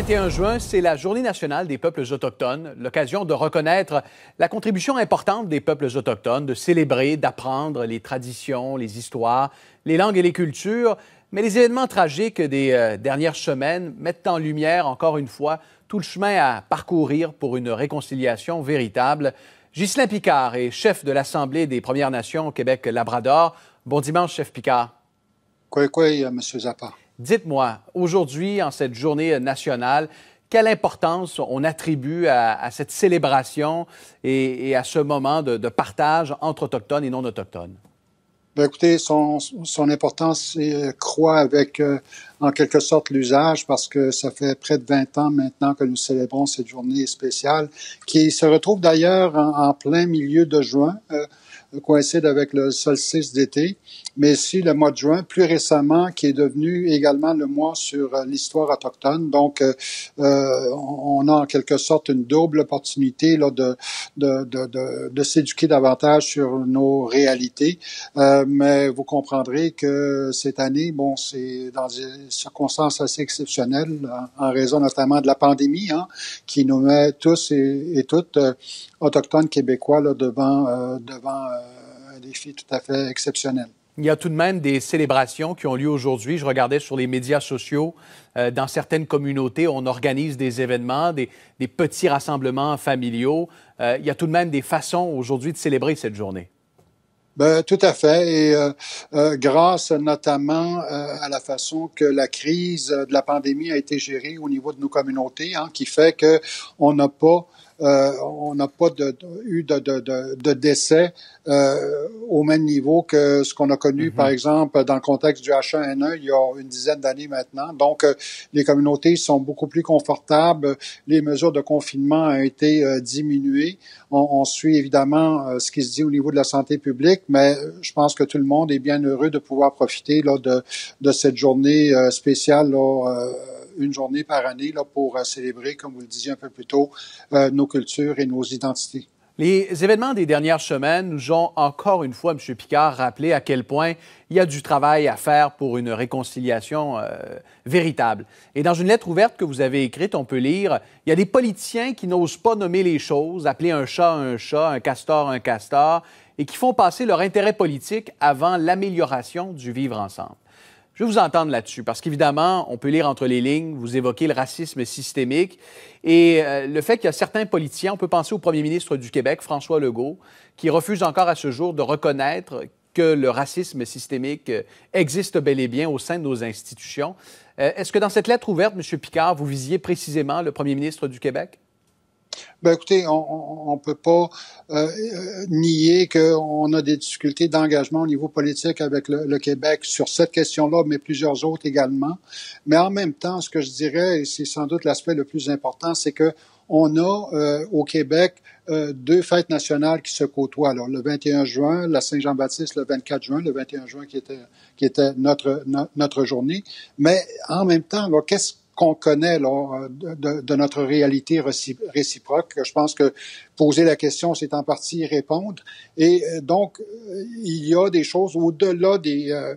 21 juin, c'est la Journée nationale des peuples autochtones, l'occasion de reconnaître la contribution importante des peuples autochtones, de célébrer, d'apprendre les traditions, les histoires, les langues et les cultures. Mais les événements tragiques des euh, dernières semaines mettent en lumière encore une fois tout le chemin à parcourir pour une réconciliation véritable. Ghislain Picard est chef de l'Assemblée des Premières Nations au Québec-Labrador. Bon dimanche, chef Picard. Quoi, euh, quoi, Zappa. Dites-moi, aujourd'hui, en cette journée nationale, quelle importance on attribue à, cette célébration et, à ce moment de, partage entre autochtones et non autochtones? Ben, écoutez, son, importance euh, croît avec, euh, en quelque sorte, l'usage parce que ça fait près de 20 ans maintenant que nous célébrons cette journée spéciale qui se retrouve d'ailleurs en, plein milieu de juin. Euh, coïncide avec le solstice d'été, mais aussi le mois de juin, plus récemment, qui est devenu également le mois sur euh, l'histoire autochtone. Donc, euh, euh, on a en quelque sorte une double opportunité là, de, de, de, s'éduquer davantage sur nos réalités. mais vous comprendrez que cette année, bon, c'est dans des circonstances assez exceptionnelles, en raison notamment de la pandémie, hein, qui nous met tous et toutes autochtones québécois là, devant, euh, devant euh, un défi tout à fait exceptionnel. Il y a tout de même des célébrations qui ont lieu aujourd'hui. Je regardais sur les médias sociaux, euh, dans certaines communautés, on organise des événements, des, petits rassemblements familiaux. il y a tout de même des façons aujourd'hui de célébrer cette journée. Ben, tout à fait, et grâce notamment à la façon que la crise de la pandémie a été gérée au niveau de nos communautés, hein, qui fait que on n'a pas euh, on n'a pas de, eu de, décès euh, au même niveau que ce qu'on a connu, mhm. par exemple, dans le contexte du H1N1 il y a une dizaine d'années maintenant. Donc, euh, les communautés sont beaucoup plus confortables. Les mesures de confinement ont été diminuées. On, suit évidemment ce qui se dit au niveau de la santé publique, mais je pense que tout le monde est bien heureux de pouvoir profiter là, de, cette journée spéciale. Là, une journée par année là, pour euh, célébrer, comme vous le disiez un peu plus tôt, euh, nos cultures et nos identités. Les événements des dernières semaines nous ont encore une fois, M. Picard, rappelé à quel point il y a du travail à faire pour une réconciliation euh, véritable. Et dans une lettre ouverte que vous avez écrite, on peut lire Il y a des politiciens qui n'osent pas nommer les choses, appeler un chat un chat, un castor un castor, et qui font passer leur intérêt politique avant l'amélioration du vivre ensemble. Je vais vous entendre là-dessus, parce qu'évidemment, on peut lire entre les lignes, vous évoquez le racisme systémique et euh, le fait qu'il y a certains politiciens, on peut penser au premier ministre du Québec, François Legault, qui refuse encore à ce jour de reconnaître que le racisme systémique euh, existe bel et bien au sein de nos institutions. Euh, est-ce que dans cette lettre ouverte, M. Picard, vous visiez précisément le premier ministre du Québec? Ben, écoutez, on ne peut pas euh, euh, nier qu'on a des difficultés d'engagement au niveau politique avec le, Québec sur cette question-là, mais plusieurs autres également. Mais en même temps, ce que je dirais, et c'est sans doute l'aspect le plus important, c'est que on a euh, au Québec deux fêtes nationales qui se côtoient. Alors, le 21 juin, la Saint-Jean-Baptiste le 24 juin, le 21 juin qui était, qui était notre, notre journée. Mais en même temps, qu'est-ce qu'on connaît de, notre réalité réciproque. Je pense que poser la question, c'est en partie y répondre. Et euh, donc, euh, il y a des choses au-delà euh,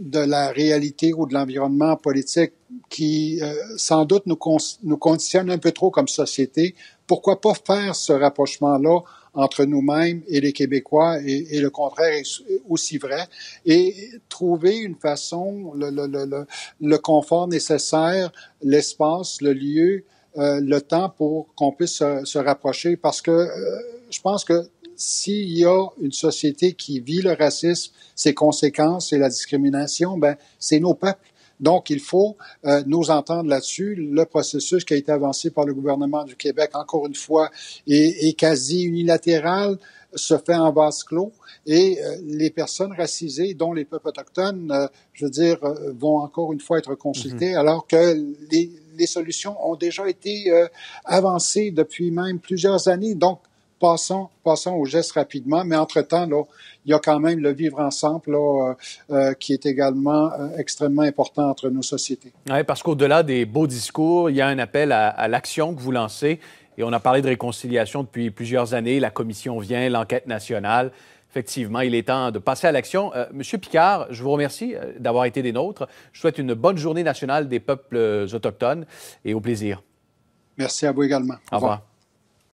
de la réalité ou de l'environnement politique qui, sans doute, nous, nous conditionnent un peu trop comme société. Pourquoi pas faire ce rapprochement-là entre nous-mêmes et les Québécois, et, le contraire est aussi vrai, et trouver une façon, le, le, le, le confort nécessaire, l'espace, le lieu, euh, le temps pour qu'on puisse se, rapprocher, parce que euh, je pense que s'il y a une société qui vit le racisme, ses conséquences et la discrimination, ben c'est nos peuples donc, il faut euh, nous entendre là-dessus. Le processus qui a été avancé par le gouvernement du Québec, encore une fois, est, quasi unilatéral se fait en vase clos et euh, les personnes racisées, dont les peuples autochtones, euh, je veux dire, vont encore une fois être consultées, mhm. alors que les, les, solutions ont déjà été avancées depuis même plusieurs années. Donc, Passons, passons aux gestes rapidement, mais entre-temps, là, il y a quand même le vivre ensemble euh, euh, qui est également euh, extrêmement important entre nos sociétés. Oui, parce qu'au-delà des beaux discours, il y a un appel à, l'action que vous lancez. Et on a parlé de réconciliation depuis plusieurs années. La commission vient, l'enquête nationale. Effectivement, il est temps de passer à l'action. Monsieur Picard, je vous remercie d'avoir été des nôtres. Je souhaite une bonne journée nationale des peuples autochtones et au plaisir. Merci à vous également. Au revoir.